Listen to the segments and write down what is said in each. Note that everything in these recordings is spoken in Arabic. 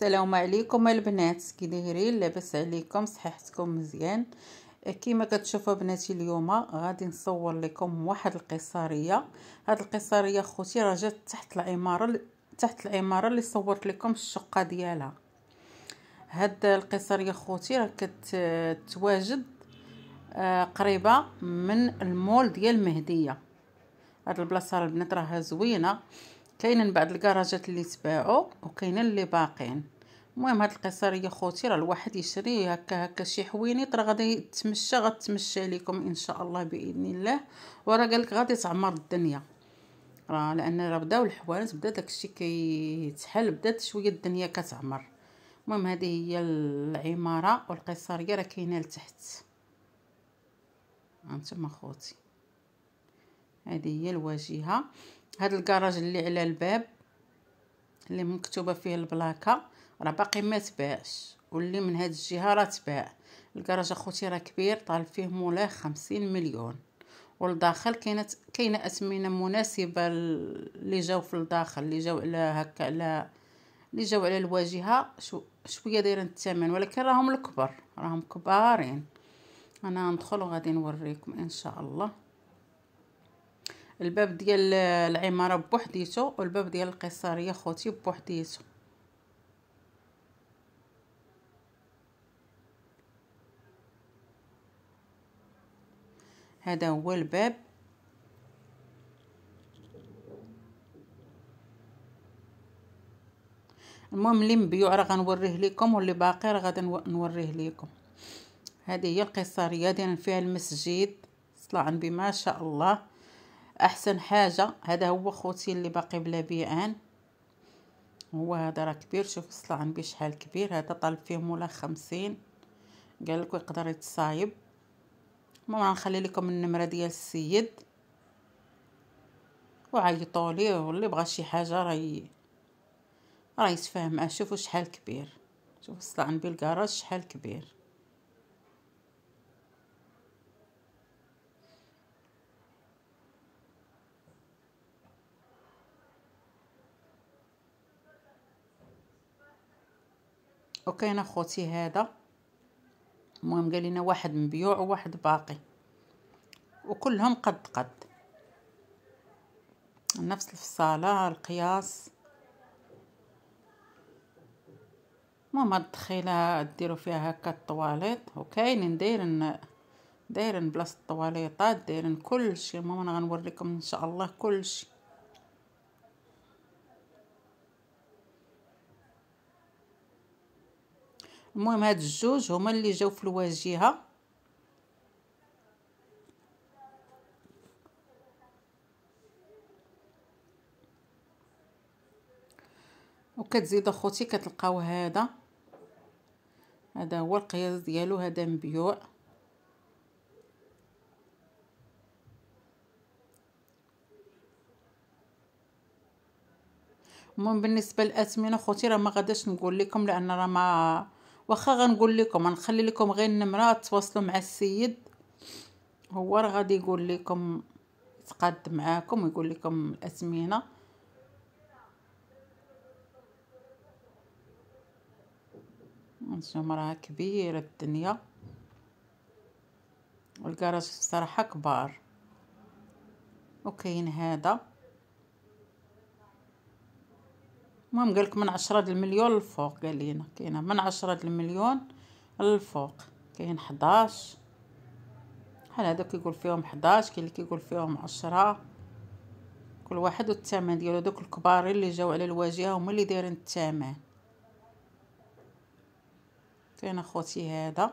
السلام عليكم البنات كي دايرين لاباس عليكم صحيحتكم مزيان آه، كيما كتشوفوا بناتي اليوم غادي نصور لكم واحد القصاريه هاد القصاريه خوتي راه جات تحت العماره تحت العماره اللي صورت لكم الشقه ديالها هاد القصاريه خوتي راه كتواجد آه، قريبه من المول ديال المهديه هاد البلاصه البنات راها زوينه كاينين بعض الكراجات اللي تباعوا وكاينين اللي باقين المهم هاد القصه خوتي راه الواحد يشري هكا هكا شي حوينيط راه غادي تمشى غتمشى لكم ان شاء الله باذن الله وراه قالك غادي تعمر الدنيا راه لان راه بداو الحوانت بدا داكشي كيتحل بدات شويه الدنيا كتعمر المهم هذه هي العماره والقصريه راه كاينه لتحت هانتوما خوتي هذه هي الواجهه هاد الكراج اللي على الباب اللي مكتوبه فيه البلاكه راه باقي ما تباعش واللي من هاد الجهه راه تباع الكراج اخوتي راه كبير طالب فيه مولاه خمسين مليون والداخل كاينه كاينه اثمنه مناسبه اللي جاو في الداخل اللي جاو على هكا على اللي جاو على الواجهه شو شويه دايرين الثمن ولكن راهم الكبر راهم كبارين انا ندخل وغادي نوريكم ان شاء الله الباب ديال العماره بوحديتو والباب ديال القيصرية خوتي بوحديتو هذا هو الباب المهم اللي مبيوع راه غنوريه لكم واللي باقي راه غادي نوريه لكم هذه هي القصريه ديال فيها المسجد النبي ما شاء الله احسن حاجه هذا هو خوتي اللي باقي بلا بيعان هو هذا راه كبير شوف عندي شحال كبير هذا طالب فيه مولا خمسين قال لك يقدر يتصايب المهم غنخلي لكم النمره ديال السيد وعيطوا ليه واللي بغى شي حاجه راه راه يتفاهم معاه شوفوا شحال كبير شوفوا عندي الكراج شحال كبير وكاين اخوتي هذا المهم قال لنا واحد مبيوع وواحد باقي وكلهم قد قد نفس الفصاله القياس المهم هاد الدخيله ديروا فيها هكا الطواليط وكاينين دايرين دايرين بلاصه الطواليطات دايرين كلشي المهم انا غنوريكم ان شاء الله كلشي المهم هاد الجوج هما اللي جاو في الواجهه وكتزيد اخوتي كتلقاو هذا هذا هو القياس ديالو هذا مبيوع المهم بالنسبه للاثمنه اخوتي راه ما غاداش نقول لكم لان راه ما واخا غنقول لكم غنخلي لكم غير النمره تواصلوا مع السيد هو راه غادي يقول لكم يتقاد معاكم ويقول لكم الاثمنه انتم راه كبيره الدنيا والكراج الصراحه كبار وكاين هذا المهم قالك من عشرة المليون للفوق قال لينا كاينه من عشرة المليون للفوق كاين حداش بحال هادو كيقول فيهم حداش كاين اللي كيقول فيهم عشرة كل واحد والثمن ديالو دوك الكبار اللي جاو على الواجهه هما اللي دايرين الثمن كاين اخوتي هذا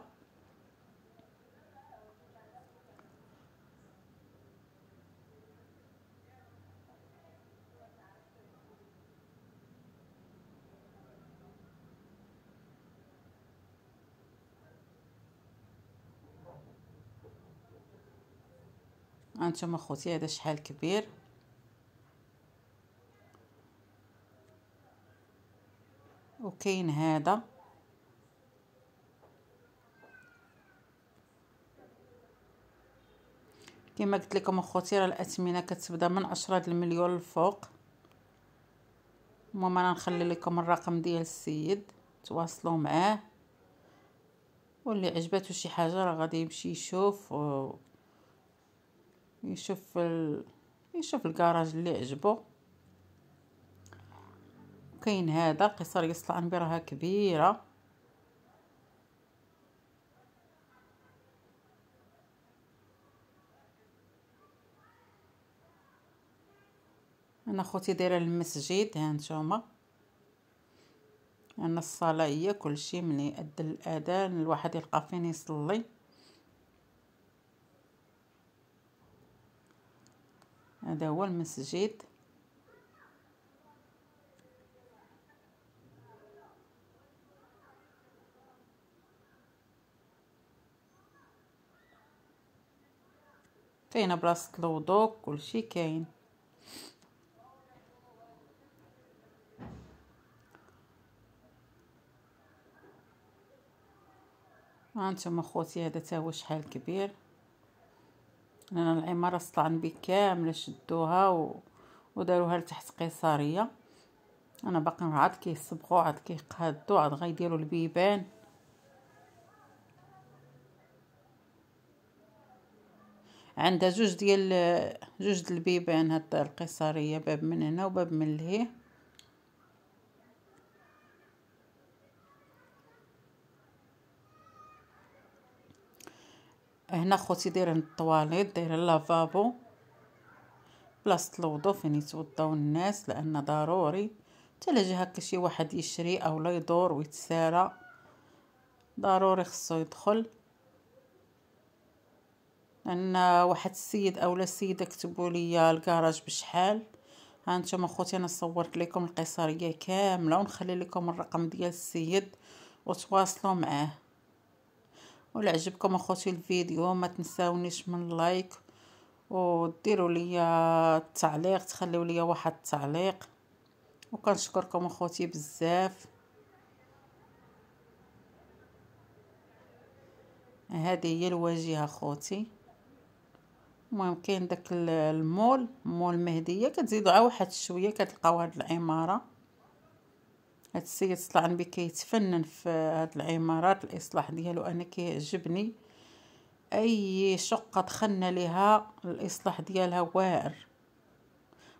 هانتوما خوتي هذا شحال كبير وكاين هذا كما قلت لكم اخوتي راه الاثمنه كتبدا من 10 المليون الفوق المهم انا نخلي لكم الرقم ديال السيد تواصلوا معاه واللي عجبته شي حاجه راه غادي يمشي يشوف و... يشوف ال... يشوف الكراج اللي عجبو كاين هذا القصر يصل عنبي راها كبيره انا خوتي دايره المسجد ها نتوما انا الصلاه هي كلشي ملي ياذن الاذان الواحد يلقى فين يصلي هذا هو المسجد فينا بلاصة الوضوء كلشي كاين هانتوما خوتي هذا تا هو شحال كبير لان العماره سطعن بي كامله شدوها و... وداروها لتحت قيصارية انا باقي عاد كيصبغوا عاد كيقادوا عاد غيديروا البيبان عندها جوج ديال جوج د البيبان هاد القيصارية باب من هنا وباب من لهيه هنا خوتي دايرين الطواليط دايرين لافابو بلاصه الوضو فين يتوضاو الناس لان ضروري حتى جا هكا شي واحد يشري او لا يدور ويتسارى ضروري خصو يدخل عندنا واحد السيد اولا السيده كتبوا لي الكراج بشحال ها خوتي انا صورت لكم القيصرية كامله ونخلي لكم الرقم ديال السيد وتواصلوا معاه ولا عجبكم اخوتي الفيديو ما تنساونيش من لايك وديروا ليا التعليق تخليو ليا واحد التعليق وكنشكركم اخوتي بزاف هذه هي الواجهه اخوتي المهم كاين داك المول مول مهديه كتزيدوا عا واحد شويه كتلقاو هاد العماره هاد السيد طلع نبي كيتفنن في هاد العمارات الاصلاح ديالو انا كيعجبني اي شقه دخلنا ليها الاصلاح ديالها واعر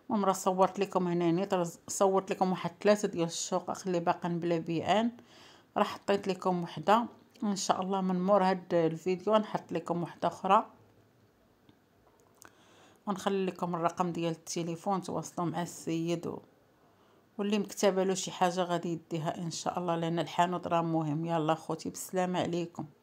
ومرة صورت لكم هنا طيب صورت لكم واحد ثلاثه ديال الشقق اللي باقا بلا بيعان راه حطيت لكم وحده ان شاء الله من مور هاد الفيديو نحط لكم وحده اخرى ونخلي لكم الرقم ديال التليفون تواصلوا مع السيد واللي مكتبه له شي حاجه غادي يديها ان شاء الله لان الحانوت راه مهم يلا خوتي بالسلامه عليكم